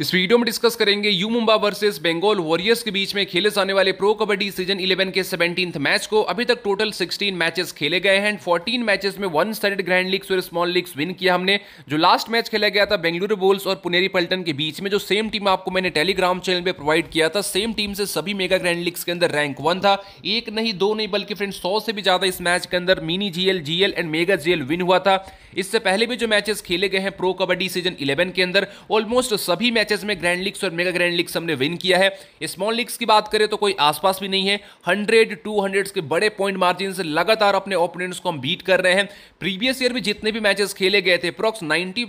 इस वीडियो में डिस्कस करेंगे U Mumba versus Bengal warriors के बीच में खेले जाने वाले प्रो कबड्डी सीजन 11 के सेवेंटीन मैच को अभी तक टोटल 16 मैचेस खेले गए हैं 14 मैचेस में वन साइड ग्रैंड लीग्स और स्मॉल लीग्स विन किया हमने जो लास्ट मैच खेला गया था बेंगलुरु बोल्स और पुनेरी पल्टन के बीच में जो सेम टीम आपको मैंने टेलीग्राम चैनल पर प्रोवाइड किया था सेम टीम से सभी मेगा ग्रैंड लीग्स के अंदर रैंक वन था एक नहीं दो नहीं बल्कि फ्रेंड सौ से भी ज्यादा इस मैच के अंदर mini GL GL and mega GL win हुआ था इससे पहले भी जो मैचेस खेले गए हैं प्रो कबड्डी सीजन इलेवन के अंदर ऑलमोस्ट सभी मैच मैचेस में ग्रैंड लीग्स और मेगा ग्रैंड लीग्स हमने विन किया है स्मॉल लीग्स की बात करें तो कोई आसपास भी नहीं है हंड्रेड टू हंड्रेड के बड़े पॉइंट मार्जिन से लगातार अपने ओपोनेंट्स को हम बीट कर रहे हैं प्रीवियस ईयर भी जितने भी मैचेस खेले गए थे अप्रॉक्स नाइन्टी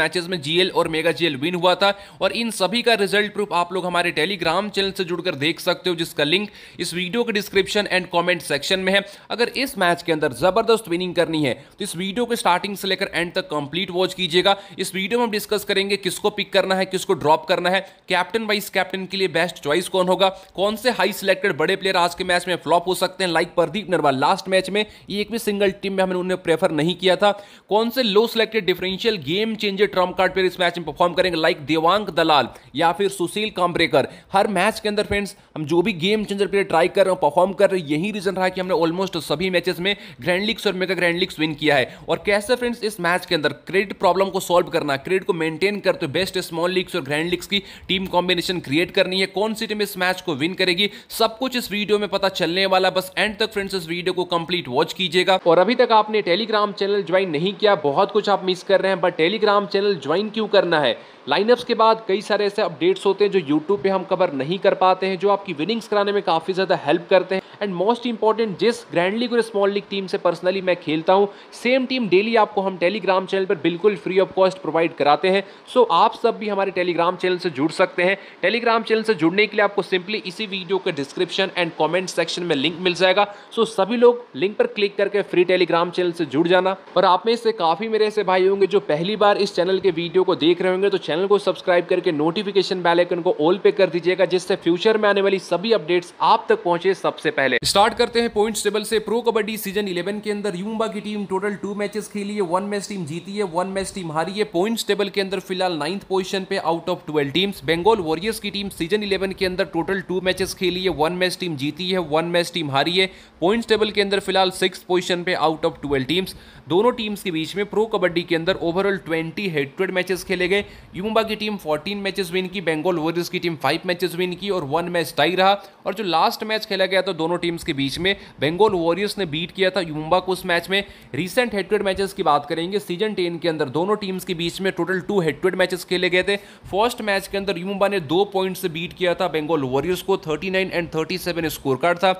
मैचेस में जीएल और मेगा जीएल विन हुआ था और इन सभी का रिजल्ट प्रूफ आप लोग हमारे टेलीग्राम चैनल से जुड़कर देख सकते हो जिसका लिंक इस वीडियो के डिस्क्रिप्शन एंड कॉमेंट सेक्शन में है अगर इस मैच के अंदर जबरदस्त विनिंग करनी है तो इस वीडियो को स्टार्टिंग से लेकर एंड तक कंप्लीट वॉच कीजिएगा इस वीडियो में हम डिस्कस करेंगे किसको पिक करना है किसको ड्रॉप करना है कैप्टन वाइस कैप्टन के लिए बेस्ट चॉइस कौन होगा कौन से हाई सिलेक्टेड बड़े प्लेयर आज के मैच में फ्लॉप हो सकते हैं like Pradeep Narwal last match में एक भी सिंगल टीम में हमने उन्हें प्रेफर नहीं किया था कौन से low selected differential game changer trump card पर इस मैच में परफॉर्म करेंगे लाइक देवांग दलाल या फिर सुशील काम्ब्रेकर हर मैच के अंदर फ्रेंड्स हम जो भी गेम चेंजर प्लेयर ट्राई कर रहे हैं परफॉर्म कर रहे हैं यही रीजन रहा कि हमने ऑलमोस्ट सभी मैचेस में ग्रैंड लीग्स और मेगा ग्रैंड लीग्स विन किया है और कैसे फ्रेंड्स इस मैच के अंदर क्रेडिट प्रॉब्लम को सॉल्व करना क्रेडिट को मेंटेन करते बेस्ट स्मॉल लीग्स और ग्रैंड लिक्स की टीम कॉम्बिनेशन क्रिएट करनी है कौन सी टीम इस मैच को विन करेगी सब कुछ इस वीडियो में पता चलने वाला बस एंड तक फ्रेंड्स इस वीडियो को कंप्लीट वॉच कीजिएगा और अभी तक आपने टेलीग्राम चैनल ज्वाइन नहीं किया बहुत कुछ आप मिस कर रहे हैं बट टेलीग्राम चैनल ज्वाइन क्यों करना है लाइनअप्स के बाद कई सारे ऐसे अपडेट्स होते हैं जो यूट्यूब पे हम कवर नहीं कर पाते हैं जो आपकी विनिंग्स कराने में काफ़ी ज़्यादा हेल्प करते हैं एंड मोस्ट इंपॉर्टेंट जिस ग्रैंड लीग और स्मॉल लीग टीम से पर्सनली मैं खेलता हूँ सेम टीम डेली आपको हम टेलीग्राम चैनल पर बिल्कुल फ्री ऑफ कॉस्ट प्रोवाइड कराते हैं सो so, आप सब भी हमारे टेलीग्राम चैनल से जुड़ सकते हैं टेलीग्राम चैनल से जुड़ने के लिए आपको सिंपली इसी वीडियो के डिस्क्रिप्शन एंड कॉमेंट सेक्शन में लिंक मिल जाएगा सो so, सभी लोग लिंक पर क्लिक करके फ्री टेलीग्राम चैनल से जुड़ जाना और आप में से काफ़ी मेरे ऐसे भाई होंगे जो पहली बार इस चैनल के वीडियो को देख रहे होंगे तो चैनल को सब्सक्राइब करके नोटिफिकेशन बेल आइकन को ऑल पे कर दीजिएगा जिससे फ्यूचर में आने वाली सभी अपडेट्स आप तक पहुंचे सबसे पहले स्टार्ट करते हैं पॉइंट्स टेबल से प्रो कबड्डी सीजन 11 के अंदर यूम्बा की टीम टोटल टू मैचेस खेली है वन मैच टीम जीती है वन मैच टीम हारी है पॉइंट्स टेबल के अंदर फिलहाल नाइन्थ पोजिशन पे out of twelve teams Bengal Warriors की टीम सीजन इलेवन के अंदर टोटल टू मैचेस खेली है वन मैच टीम जीती है वन मैच टीम हारी है पॉइंट्स टेबल के अंदर फिलहाल सिक्स पोजिशन पे आउट ऑफ ट्वेल्व टीम्स दोनों टीम्स के बीच में प्रो कबड्डी के अंदर overall twenty head to head matches खेले गए युम्बा की टीम फोर्टीन मैचेस विन की बेंगोल वॉरियर्स की टीम फाइव मैचेस विन की और वन मैच टाई रहा और जो लास्ट मैच खेला गया था दोनों टीम्स के बीच में बेंगोल वॉरियर्स ने बीट किया था युम्बा को उस मैच में recent head to head matches की बात करेंगे सीजन टेन के अंदर दोनों टीम्स के बीच में total two head to head matches खेले गए थे फर्स्ट मैच के अंदर युम्बा ने दो पॉइंट से बीट किया था बेंगोल वॉरियर्स को thirty nine and thirty seven score card था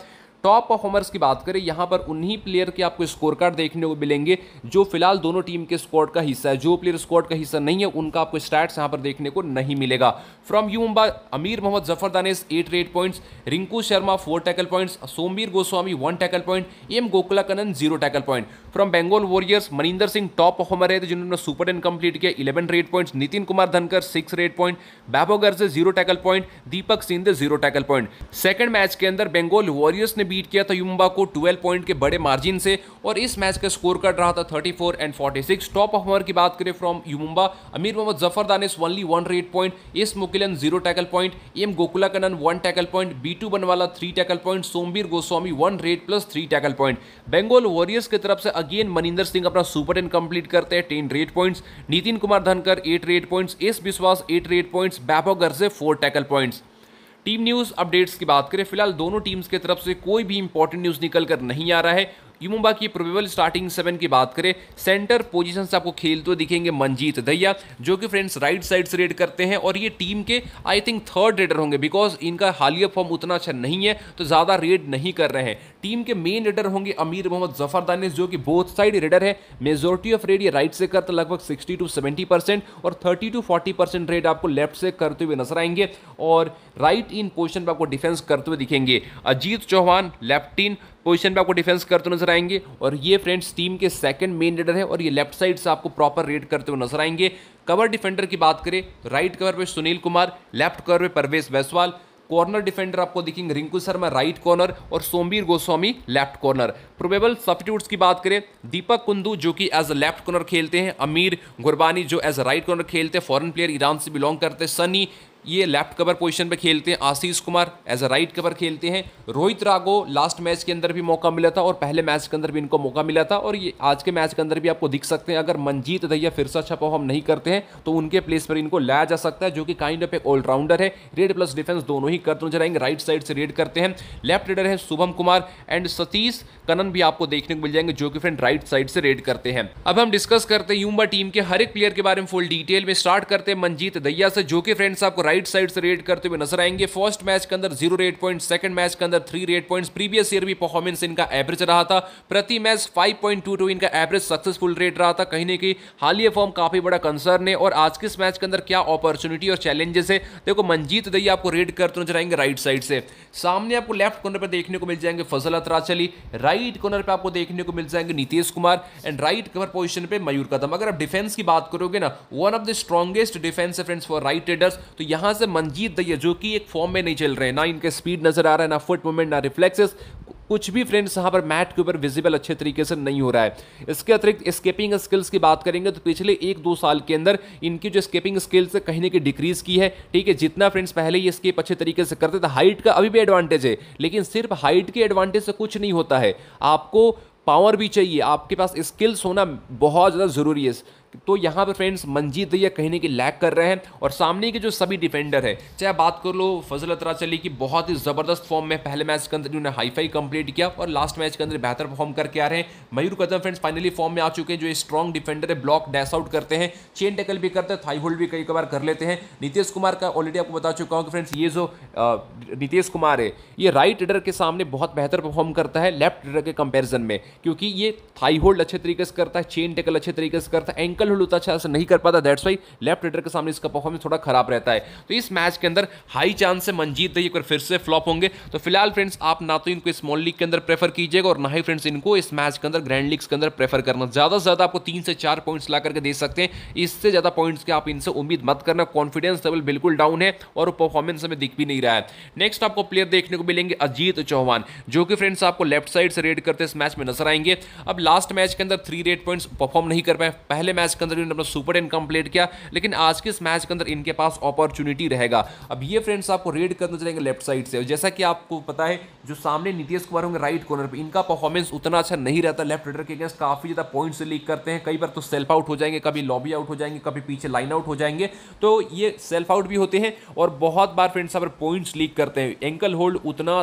टॉप परफॉर्मर्स की बात करें यहाँ पर उन्हीं प्लेयर के आपको स्कोर कार्ड देखने को मिलेंगे जो फिलहाल दोनों टीम के स्क्वाड का हिस्सा है जो प्लेयर स्क्वाड का हिस्सा नहीं है उनका आपको स्टैट्स यहाँ पर देखने को नहीं मिलेगा from U Mumba Amir Mohammad Zafardanesh eight raid points Rinku Sharma four tackle points Somvir Goswami one tackle point M Kannan zero tackle point from Bengal Warriors Maninder Singh top performer है जिन्होंने सुपर टेन कंप्लीट किया eleven raid points Nitin Kumar Dhankar six raid point बैभोगर से zero tackle point Deepak Singh zero tackle point second match के अंदर Bengal warriors ने beat किया था युम्बा को 12 पॉइंट के बड़े मार्जिन से और इस मैच का स्कोर कट रहा था 34 एंड 46 टॉप परफॉर्मर की बात करें from U Mumba Amir Mohammad Zafardanesh only one raid point S Mukilan zero tackle point M Gokula Kannan one tackle point Bittu Banwala three tackle point Somvir Goswami one raid plus three tackle point Bengal Warriors की तरफ से again Maninder Singh अपना super ten complete करते हैं ten raid points Nitin Kumar Dhankar eight raid points S Vishwas eight raid points Vaibhav Garje four tackle points team news updates की बात करें फिलहाल दोनों टीम्स की तरफ से कोई भी इंपॉर्टेंट न्यूज़ निकल कर नहीं आ रहा है यूमुम्बा की प्रोबेबल स्टार्टिंग सेवन की बात करें सेंटर पोजीशन से आपको खेलते हुए दिखेंगे मंजीत दहिया जो कि फ्रेंड्स राइट साइड से रेड करते हैं और ये टीम के आई थिंक थर्ड रेडर होंगे बिकॉज इनका हालिया फॉर्म उतना अच्छा नहीं है तो ज़्यादा रेड नहीं कर रहे हैं टीम के मेन रेडर होंगे अमीर मोहम्मद जफर दानिश जो कि बोथ साइड रेडर है मेजोरिटी ऑफ रेड ये राइट से करते लगभग सिक्सटी टू सेवेंटी और थर्टी टू फोर्टी रेड आपको लेफ्ट से करते हुए नजर आएंगे और राइट इन पोजिशन पर आपको डिफेंस करते हुए दिखेंगे Ajit Chauhan left in position पर आपको डिफेंस करते हुए नजर आएंगे और ये फ्रेंड्स टीम के सेकंड मेन लीडर है और ये लेफ्ट साइड से आपको प्रॉपर रेड करते हुए नजर आएंगे कवर डिफेंडर की बात करें राइट कवर पे सुनील कुमार लेफ्ट कवर पे परवेश बैसवाल कॉर्नर डिफेंडर आपको दिखेंगे रिंकू शर्मा राइट कॉर्नर और Somvir Goswami left corner probable substitutes की बात करें दीपक कुंदू जो कि एज अ लेफ्ट कॉर्नर खेलते हैं अमीर गुरबानी जो एज अ राइट कॉर्नर खेलते हैं फॉरन प्लेयर ईरान से बिलोंग करते हैं सनी ये लेफ्ट कवर पोजीशन पे खेलते हैं Ashish Kumar as a right cover खेलते हैं रोहित रागो लास्ट मैच के अंदर भी मौका मिला था और पहले मैच के अंदर भी इनको मौका मिला था और ये आज के मैच के अंदर भी आपको दिख सकते हैं अगर मनजीत दहिया फिर से अच्छा परफॉर्म नहीं करते हैं तो उनके प्लेस पर इनको लाया जा सकता है जो कि काइंड ऑफ एक ऑलराउंडर है रेड प्लस डिफेंस दोनों ही करते नजर आएंगे राइट साइड से रेड करते हैं लेफ्ट रेडर है शुभम कुमार एंड सतीश कनन भी आपको देखने को मिल जाएंगे जो कि फ्रेंड राइट साइड से रेड करते हैं अब हम डिस्कस करते हैं यूम्बा टीम के हर एक प्लेयर के बारे में फुल डिटेल में स्टार्ट करते हैं मनजीत दहिया से जो कि फ्रेंड्स आपको राइट राइट साइड से रेड करते हुए नजर आएंगे फर्स्ट मैच के अंदर zero raid point second match के अंदर three raid points previous year भी परफॉर्मेंस इनका एवरेज रहा था प्रति मैच 5.22 इनका एवरेज सक्सेसफुल रेट रहा था कहीं ना कहीं हालिया फॉर्म काफी बड़ा कंसर्न है और आज के इस मैच के अंदर क्या अपॉर्चुनिटी और चैलेंजेस है देखो मंजीत दई आपको रेड करते नजर आएंगे राइट साइड से सामने आपको लेफ्ट कॉर्नर पर देखने को मिल जाएंगे फजल अतराचली राइट कॉर्नर पर आपको देखने को मिल जाएंगे Nitesh Kumar and right cover position पर मयूर कदम अगर आप डिफेंस की बात करोगे ना one of the strongest defence है फ्रेंड्स फॉर राइट रेडर्स तो यहां यहाँ से मंजीत दैया जो कि एक फॉर्म में नहीं चल रहे ना इनके स्पीड नज़र आ रहा है ना फुट मूवमेंट ना रिफ्लेक्सेस कुछ भी फ्रेंड्स यहाँ पर मैट के ऊपर विजिबल अच्छे तरीके से नहीं हो रहा है इसके अतिरिक्त स्केपिंग स्किल्स की बात करेंगे तो पिछले एक दो साल के अंदर इनकी जो स्केपिंग स्किल्स है कहीं ना डिक्रीज की है ठीक है जितना फ्रेंड्स पहले ही स्केप अच्छे तरीके से करते थे हाइट का अभी भी एडवांटेज है लेकिन सिर्फ हाइट के एडवांटेज से कुछ नहीं होता है आपको पावर भी चाहिए आपके पास स्किल्स होना बहुत ज़्यादा ज़रूरी है तो यहाँ पर फ्रेंड्स मंजीत दैया कहीं ना कहीं लैक कर रहे हैं और सामने के जो सभी डिफेंडर है चाहे बात कर लो फजल अतरा चली की बहुत ही ज़बरदस्त फॉर्म में पहले मैच के अंदर इन्होंने हाईफाई कंप्लीट किया और लास्ट मैच के अंदर बेहतर परफॉर्म करके आ रहे हैं Mayur Kadam friends finally form में आ चुके हैं जो स्ट्रॉन्ग डिफेंडर है ब्लॉक डैश आउट करते हैं चेन टेकल भी करते हैं थाई होल्ड भी कई कबार कर लेते हैं नीतीश कुमार का ऑलरेडी आपको बता चुका हूँ कि फ्रेंड्स ये जो नीतीश कुमार है ये राइट एडर के सामने बहुत बेहतर परफॉर्म करता है लेफ्ट एडर के कंपेरिजन में क्योंकि ये थाई होल्ड अच्छे तरीके से करता है चेन टेकल अच्छे तरीके से करता है एंकल फिजिकल हिल होता अच्छा से नहीं कर पाता दैट्स वाई लेफ्ट रेडर के सामने इसका परफॉर्मेंस थोड़ा खराब रहता है तो इस मैच के अंदर हाई चांस से मनजीत दही एक बार फिर से फ्लॉप होंगे तो फिलहाल फ्रेंड्स आप ना तो इनको स्मॉल लीग के अंदर प्रेफर कीजिएगा और ना ही फ्रेंड्स इनको इस मैच के अंदर ग्रैंड लीग्स के अंदर प्रेफर करना ज़्यादा से ज़्यादा आपको तीन से चार पॉइंट्स ला करके दे सकते हैं इससे ज़्यादा पॉइंट्स के आप इनसे उम्मीद मत करना कॉन्फिडेंस लेवल बिल्कुल डाउन है और परफॉर्मेंस हमें दिख भी नहीं रहा है नेक्स्ट आपको प्लेयर देखने को मिलेंगे अजीत चौहान जो कि फ्रेंड्स आपको लेफ्ट साइड से रेड करते इस मैच में नजर आएंगे अब लास्ट मैच के अंदर थ्री रेड पॉइंट्स परफॉर्म नहीं कर पाए पहले मैच के अंदर इन्होंने अपना सुपर टेन कंप्लीट किया लेकिन आज के इस मैच के अंदर इनके पास अपॉर्चुनिटी रहेगा अब ये फ्रेंड्स आपको रेड करना चलेंगे लेफ्ट साइड से जैसा कि आपको पता है जो सामने नीतीश कुमार होंगे राइट कॉर्नर पर इनका परफॉर्मेंस उतना अच्छा नहीं रहता लेफ्ट रेडर के अगेंस्ट काफ़ी ज़्यादा पॉइंट्स लीक करते हैं कई बार तो सेल्फ आउट हो जाएंगे कभी लॉबी आउट हो जाएंगे कभी पीछे लाइन आउट हो जाएंगे तो ये सेल्फ आउट भी होते हैं और बहुत बार फ्रेंड्स अगर पॉइंट्स लीक करते हैं एंकल होल्ड उतना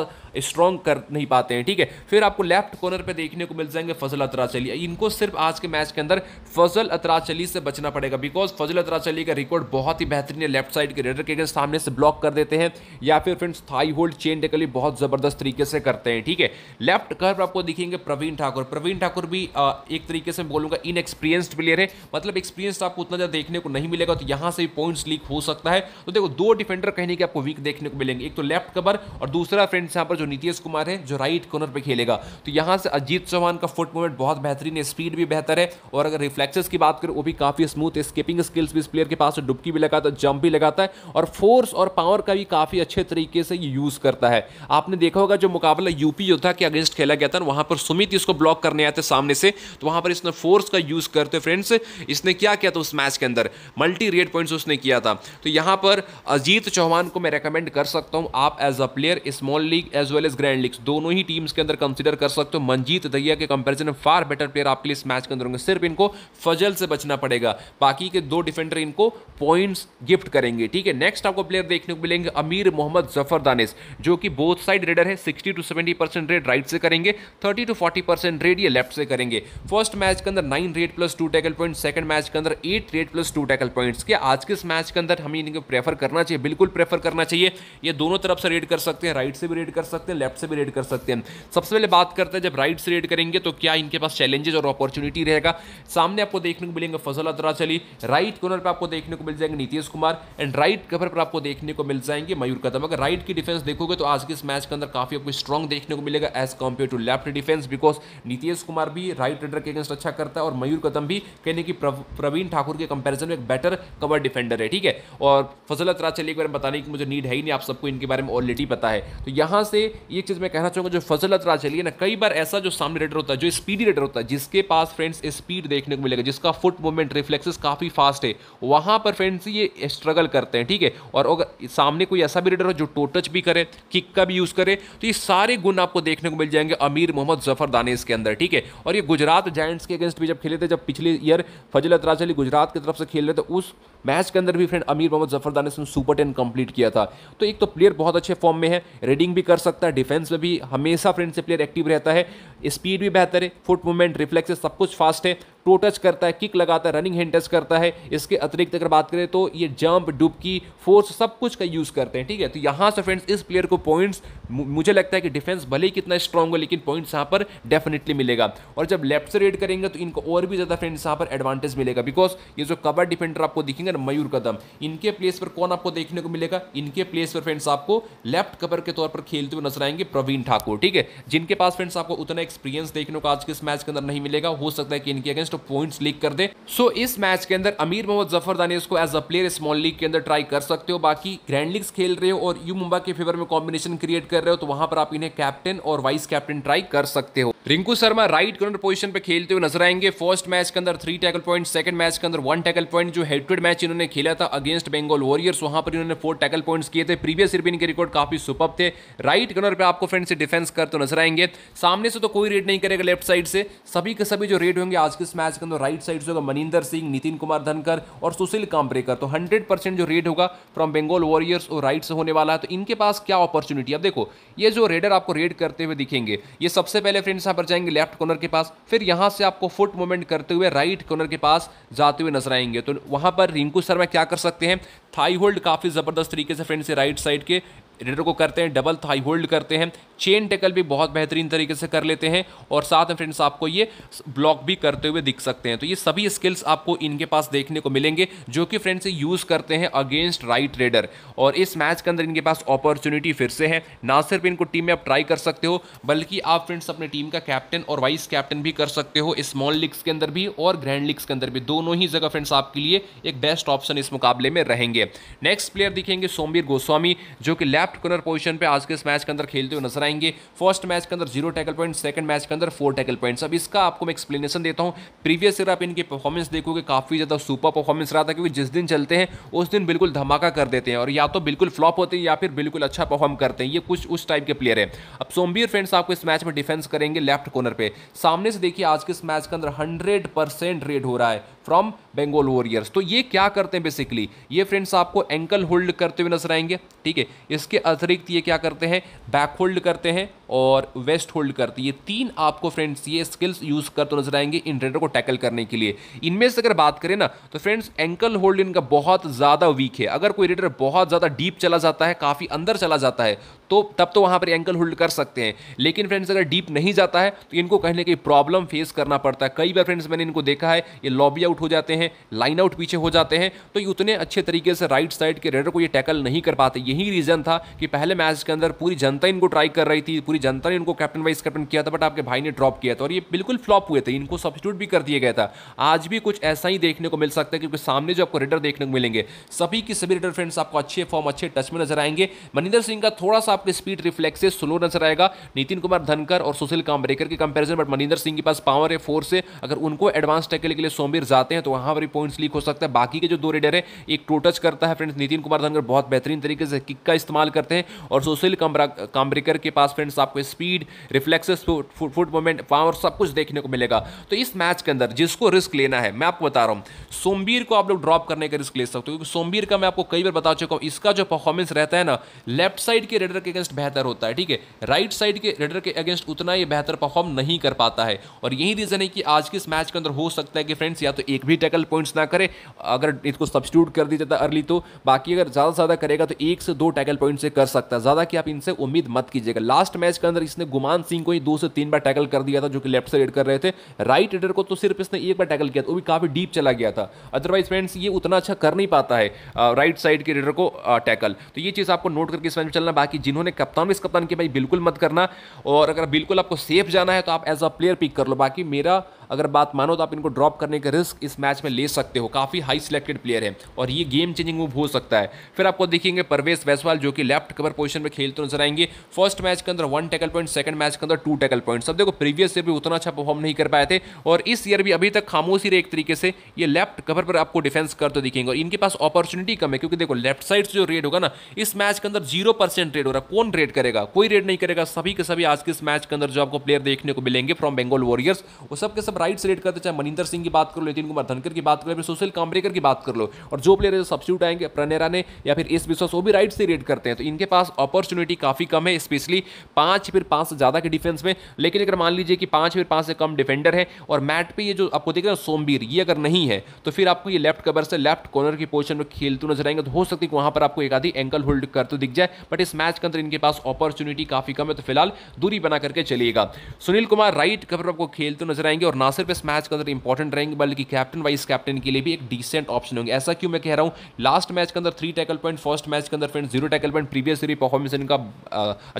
स्ट्रॉन्ग कर नहीं पाते हैं ठीक है फिर आपको लेफ्ट कॉर्नर पे देखने को मिल जाएंगे फजल अतरा चलिए इनको सिर्फ आज के मैच के अंदर फजल अतरा तराचली से बचना पड़ेगा बिकॉज फजल तराचली का रिकॉर्ड बहुत ही बेहतरीन है लेफ्ट साइड के रेडर के अगर सामने से ब्लॉक कर देते हैं या फिर फ्रेंड्स थाई होल्ड चेन टेकली बहुत ज़बरदस्त तरीके से करते हैं ठीक है लेफ्ट कर्व आपको दिखेंगे प्रवीण ठाकुर प्रवीण ठाकुर भी आ, एक तरीके से बोलूँगा इनएक्सपीरियंस्ड प्लेयर है मतलब एक्सपीरियंस आपको उतना ज़्यादा देखने को नहीं मिलेगा तो यहाँ से भी पॉइंट्स लीक हो सकता है तो देखो दो डिफेंडर कहने के आपको वीक देखने को मिलेंगे एक तो लेफ्ट कवर और दूसरा फ्रेंड्स यहाँ पर जो नीतीश कुमार है जो राइट कॉर्नर पर खेलेगा तो यहाँ से अजीत चौहान का फुट मूवमेंट बहुत बेहतरीन है स्पीड भी बेहतर है और अगर रिफ्लेक्सेस की बात बात करें वो भी काफ़ी स्मूथ है स्किपिंग स्किल्स भी इस प्लेयर के पास डुबकी भी लगाता है जंप भी लगाता है और फोर्स और पावर का भी काफ़ी अच्छे तरीके से यूज़ करता है आपने देखा होगा जो मुकाबला यूपी योद्धा के अगेंस्ट खेला गया था वहां पर सुमित इसको ब्लॉक करने आते सामने से तो वहां पर इसने फोर्स का यूज़ करते फ्रेंड्स इसने क्या किया था उस मैच के अंदर मल्टी रेड पॉइंट उसने किया था तो यहां पर अजीत चौहान को मैं रिकमेंड कर सकता हूं आप as a player small league as well as grand league दोनों ही टीम्स के अंदर कंसिडर कर सकते हो मंजीत दहिया के कंपेरिजन फार बेटर प्लेयर आपके लिए इस मैच के अंदर होंगे सिर्फ इनको फजल से बचना पड़ेगा बाकी के दो डिफेंडर इनको पॉइंट्स गिफ्ट करेंगे ठीक है नेक्स्ट आपको प्लेयर देखने को मिलेंगे अमीर मोहम्मद जफर दानिस जो कि बोथ साइड रेडर है sixty to seventy percent raid right से करेंगे thirty to forty percent raid ये लेफ्ट से करेंगे फर्स्ट मैच के अंदर nine raid plus two tackle point second match के अंदर eight raid plus two tackle point क्या आज के इस मैच के अंदर हमें इनको प्रेफर करना चाहिए बिल्कुल प्रेफर करना चाहिए ये दोनों तरफ से रेड कर सकते हैं राइट से भी रेड कर सकते हैं लेफ्ट से भी रेड कर सकते हैं सबसे पहले बात करते हैं जब राइट से रेड करेंगे तो क्या इनके पास चैलेंजेस और अपॉर्चुनिटी रहेगा सामने आपको देखने को मिलेंगे फजल अतराचली राइट कॉर्नर पर आपको देखने को मिल जाएंगे Nitesh Kumar and right cover पर आपको देखने को मिल जाएंगे मयूर कदम अगर राइट की डिफेंस देखोगे तो आज के इस मैच के अंदर काफी आपको स्ट्रॉन्ग देखने को मिलेगा as compare to left defence because Nitesh Kumar भी राइट रेडर के अगेंस्ट अच्छा करता है और मयूर कदम भी कहने की प्रवीण ठाकुर के कंपेरिजन में एक बेटर कवर डिफेंडर है ठीक है और फजल अतराचली के बारे में बताने की मुझे नीड है ही नहीं आप सबको इनके बारे में ऑलरेडी पता है तो यहाँ से एक चीज़ मैं कहना चाहूंगा जो फजल अतराचली है ना कई बार ऐसा जो सामने रेडर होता है जो स्पीडी रेडर होता है जिसके पास फ्रेंड्स स्पीड देखने को मिलेगा जिसका फुट फुट मूवमेंट रिफ्लेक्सेस काफ़ी फास्ट है वहाँ पर फ्रेंड्स ये स्ट्रगल करते हैं ठीक है और अगर सामने कोई ऐसा भी रेडर हो जो टो टच भी करे किक का भी यूज़ करे तो ये सारे गुण आपको देखने को मिल जाएंगे अमीर मोहम्मद जफर दानेस के अंदर ठीक है और ये गुजरात जायंट्स के अगेंस्ट भी जब खेले थे जब पिछले year Fazel Atrachali Gujarat की तरफ से खेल रहे थे उस मैच के अंदर भी फ्रेंड अमीर मोहम्मद जफर दानेस ने सुपर टेन कंप्लीट किया था तो एक तो प्लेयर बहुत अच्छे फॉर्म में है रेडिंग भी कर सकता है डिफेंस में भी हमेशा फ्रेंड से प्लेयर एक्टिव रहता है स्पीड भी बेहतर है फुट मूवमेंट रिफ्लेक्सेस सब कुछ फास्ट है टो टच करता है किक लगाता है रनिंग हैंड टच करता है इसके अतिरिक्त अगर बात करें तो ये जंप डुबकी फोर्स सब कुछ का यूज़ करते हैं ठीक है तो यहाँ से फ्रेंड्स इस प्लेयर को पॉइंट्स मुझे लगता है कि डिफेंस भले ही कितना स्ट्रॉन्ग हो लेकिन पॉइंट्स यहाँ पर डेफिनेटली मिलेगा और जब लेफ्ट से रेड करेंगे तो इनको और भी ज़्यादा फ्रेंड्स यहाँ पर एडवांटेज मिलेगा बिकॉज ये जो कवर डिफेंडर आपको दिखेंगे ना मयूर कदम इनके प्लेस पर कौन आपको देखने को मिलेगा इनके प्लेस पर फ्रेंड्स आपको लेफ्ट कवर के तौर पर खेलते हुए नजर आएंगे प्रवीण ठाकुर ठीक है जिनके पास फ्रेंड्स आपको उतना एक्सपीरियंस देखने को आज के इस मैच के अंदर नहीं मिलेगा हो सकता है कि इनके अगेंस्ट पॉइंट्स लीक कर दे सो इस मैच के अंदर अमीर मोहम्मद जफर दानी इसको as a player small league के अंदर ट्राई कर सकते हो बाकी ग्रैंड लीग्स खेल रहे हो और यू मुंबा के फेवर में कॉम्बिनेशन क्रिएट कर कर रहे हो तो वहां पर आप इन्हें कैप्टन और वाइस कैप्टन ट्राई कर सकते हो Rinku Sharma right corner position पे खेलते हुए नजर आएंगे फर्स्ट मैच के अंदर three tackle point second match के अंदर वन टैकल पॉइंट जो हेडटेड मैच इन्होंने खेला था अगेंस्ट बंगाल वॉरियर्स वहां पर इन्होंने फोर टैकल पॉइंट किए थे प्रीवियस ईयर के रिकॉर्ड काफी सुपअप थे राइट कॉर्नर पर आपको फ्रेंड से डिफेंस कर तो नजर आएंगे सामने से तो कोई रेड नहीं करेगा लेफ्ट साइड से सभी के सभी जो रेड होंगे आज के इस मैच के अंदर राइट साइड से होगा मनिंदर सिंह नितिन कुमार धनकर और सुशील काम्परेकर तो हंड्रेड जो रेड होगा फ्रॉम बंगाल वॉरियर्स और राइट से होने वाला है तो इनके पास क्या अपॉर्चुनिटी अब देखो आपको ये जो रेडर आपको रेड करते हुए दिखेंगे ये सबसे पहले फ्रेंड्स यहाँ पर जाएंगे लेफ्ट कॉर्नर के पास फिर यहाँ से आपको फुट मूवमेंट करते हुए राइट कॉर्नर के पास जाते हुए नजर आएंगे तो वहाँ पर रिंकू शर्मा क्या कर सकते हैं थाई होल्ड काफ़ी ज़बरदस्त तरीके से फ्रेंड्स राइट साइड के रेडर को करते हैं डबल थाई होल्ड करते हैं चेन टेकल भी बहुत बेहतरीन तरीके से कर लेते हैं और साथ में फ्रेंड्स आपको ये ब्लॉक भी करते हुए दिख सकते हैं तो ये सभी स्किल्स आपको इनके पास देखने को मिलेंगे जो कि फ्रेंड्स यूज़ करते हैं अगेंस्ट राइट रेडर और इस मैच के अंदर इनके पास अपॉर्चुनिटी फिर से है ना सिर्फ इनको टीम में आप ट्राई कर सकते हो बल्कि आप फ्रेंड्स अपने टीम का कैप्टन और वाइस कैप्टन भी कर सकते हो स्मॉल लीग्स के अंदर भी और ग्रैंड लीग्स के अंदर भी दोनों ही जगह फ्रेंड्स आपके लिए एक बेस्ट ऑप्शन इस मुकाबले में रहेंगे नेक्स्ट प्लेयर दिखेंगे सोमवीर गोस्वामी जो कि लैप कॉर्नर पोजीशन पे आज के इस मैच के अंदर खेलते हुए नजर आएंगे फर्स्ट मैच के अंदर zero tackle point second match के अंदर फोर टैकल पॉइंट्स अब इसका आपको मैं एक्सप्लेनेशन देता हूँ प्रीवियस ईयर आप इनकी परफॉर्मेंस देखोगे काफ़ी ज़्यादा सुपर परफॉर्मेंस रहा था क्योंकि जिस दिन चलते हैं उस दिन बिल्कुल धमाका कर देते हैं और या तो बिल्कुल फ्लॉप होते हैं या फिर बिल्कुल अच्छा परफॉर्म करते हैं ये कुछ उस टाइप के प्लेयर है अब सोमबीर फ्रेंड्स आपको इस मैच में डिफेंस करेंगे लेफ्ट कॉर्नर पर सामने से देखिए आज के इस मैच के अंदर हंड्रेड रेड हो रहा है फ्रॉम बेंगोल वॉरियर्स तो ये क्या करते हैं बेसिकली ये फ्रेंड्स आपको एंकल होल्ड करते हुए नजर आएंगे ठीक है इसके अतिरिक्त ये क्या करते हैं बैक होल्ड करते हैं और वेस्ट होल्ड करते हैं ये तीन आपको फ्रेंड्स ये स्किल्स यूज करते नजर आएंगे इन रेडर को टैकल करने के लिए इनमें से अगर बात करें ना तो फ्रेंड्स एंकल होल्ड इनका बहुत ज़्यादा वीक है अगर कोई रेडर बहुत ज़्यादा डीप चला जाता है काफ़ी अंदर चला जाता है तो तब तो वहाँ पर एंकल होल्ड कर सकते हैं लेकिन फ्रेंड्स अगर डीप नहीं जाता है तो इनको कहीं ना कहीं प्रॉब्लम फेस करना पड़ता है कई बार फ्रेंड्स मैंने इनको देखा है ये लॉबी आउट हो जाते हैं लाइन आउट पीछे हो जाते हैं तो ये उतने अच्छे तरीके से राइट साइड के रेडर को ये टैकल नहीं कर पाते यही रीज़न था कि पहले मैच के अंदर पूरी जनता इनको ट्राई कर रही थी पूरी जनता ने इनको कैप्टन वाइस कैप्टन किया था बट आपके भाई ने ड्रॉप किया था और ये बिल्कुल फ्लॉप हुए थे इनको सब्सिट्यूट भी कर दिया गया था आज भी कुछ ऐसा ही देखने को मिल सकता है क्योंकि सामने जो आपको रेडर देखने को मिलेंगे सभी की सभी रेडर फ्रेंड्स आपको अच्छे फॉर्म अच्छे टच में नजर आएंगे मनिंदर सिंह का थोड़ा सा आपके स्पीड रिफ्लेक्सेस स्लो नजर आएगा नितिन कुमार धनकर और सुशील काम्बरेकर के कंपेरिजन बट मनिंदर सिंह के पास पावर है फोर्स है अगर उनको एडवांस टैकल के लिए सोमवीर जाते हैं तो वहां पर पॉइंट्स लीक हो सकता है बाकी के जो दो रेडर है एक टू टच करता है फ्रेंड्स नितिन कुमार धनकर बहुत बेहतरीन तरीके से किक का इस्तेमाल करते हैं और सुशील काम्बरेकर के पास फ्रेंड्स आपको speed reflexes foot movement power सब कुछ देखने को मिलेगा तो इस मैच के अंदर जिसको रिस्क लेना है मैं आपको बता रहा हूं सोमवीर को आप लोग ड्रॉप करने का रिस्क ले सकते हो क्योंकि सोमवीर का मैं आपको कई बार बता चुका हूं इसका जो परफॉर्मेंस रहता है ना लेफ्ट साइड के रेडर के के अगेंस्ट बेहतर होता है ठीक है राइट साइड के रेडर के अगेंस्ट उतना ये बेहतर परफॉर्म नहीं कर पाता है और यही रीज़न है कि आज के इस मैच के अंदर हो सकता है कि फ्रेंड्स या तो एक भी टैकल पॉइंट्स ना करे अगर इसको सब्सिट्यूट कर दिया जाता अर्ली तो बाकी अगर ज़्यादा ज़्यादा करेगा तो एक से दो टैकल पॉइंट से कर सकता है ज़्यादा कि आप इनसे उम्मीद मत कीजिएगा लास्ट मैच के अंदर इसने गुमान सिंह को ही दो से तीन बार टैकल कर दिया था जो कि लेफ्ट से रेड कर रहे थे राइट रेडर को तो सिर्फ इसने एक बार टैकल किया था वो भी काफ़ी डीप चला गया था अदरवाइज फ्रेंड्स ये उतना अच्छा कर नहीं पाता है राइट साइड के रेडर को टैकल तो ये चीज़ आपको नोट करके इस मैच में चलना बाकी जिन्होंने उन्होंने कप्तान भी इस कप्तान की भाई बिल्कुल मत करना और अगर बिल्कुल आपको सेफ जाना है तो आप एज अ प्लेयर पिक कर लो बाकी मेरा अगर बात मानो तो आप इनको ड्रॉप करने का रिस्क इस मैच में ले सकते हो काफ़ी हाई सिलेक्टेड प्लेयर है और ये गेम चेंजिंग मूव हो सकता है फिर आपको देखेंगे परवेश वैसवाल जो कि लेफ्ट कवर पोजीशन में खेलते नजर आएंगे फर्स्ट मैच के अंदर one tackle point second match के अंदर टू टैकल पॉइंट सब देखो प्रीवियस ईयर भी उतना अच्छा परफॉर्म नहीं कर पाए थे और इस ईयर भी अभी तक खामोशी रहे एक तरीके से ये लेफ्ट कवर पर आपको डिफेंस करते दिखेंगे और इनके पास अपॉर्चुनिटी कम है क्योंकि देखो लेफ्ट साइड से जो रेड होगा ना इस मैच के अंदर जीरो परसेंट रेड हो कौन रेड करेगा कोई रेड नहीं करेगा सभी के सभी आज के इस मैच के अंदर जो आपको प्लेयर देखने को मिलेंगे फ्रॉम बंगाल वॉरियर्स वो सब के सब राइट से रेड करते चाहे मनिंदर सिंह की बात कर लो नितिन कुमार धनकर की बात कर लो फिर सुशील कामरेकर की बात कर लो और जो प्लेयर सब्स्यूट आएंगे प्रनेरा ने या फिर एस विश्वास वो भी राइट से रेड करते हैं तो इनके पास अपॉर्चुनिटी काफ़ी कम है स्पेशली पाँच फिर पाँच से ज़्यादा के डिफेंस में लेकिन अगर मान लीजिए कि पाँच फिर पाँच से कम डिफेंडर है और मैट पर ये जो आपको देख रहे हैं सोमबीर ये अगर नहीं है तो फिर आपको ये लेफ्ट कवर से लेफ्ट कॉर्नर की पोजिशन में खेलते नजर आएंगे तो हो सकती है कि वहाँ पर आपको एक आधी एंकल होल्ड करते दिख जाए बट इस मैच के स्वतंत्र इनके पास अपॉर्चुनिटी काफ़ी कम है तो फिलहाल दूरी बना करके चलिएगा सुनील कुमार राइट कवर आपको खेलते नजर आएंगे और ना सिर्फ इस मैच के अंदर इंपॉर्टेंट रहेंगे बल्कि कैप्टन वाइस कैप्टन के लिए भी एक डिसेंट ऑप्शन होंगे ऐसा क्यों मैं कह रहा हूं लास्ट मैच के अंदर three tackle point first match के अंदर friend zero tackle point previous series performance इनका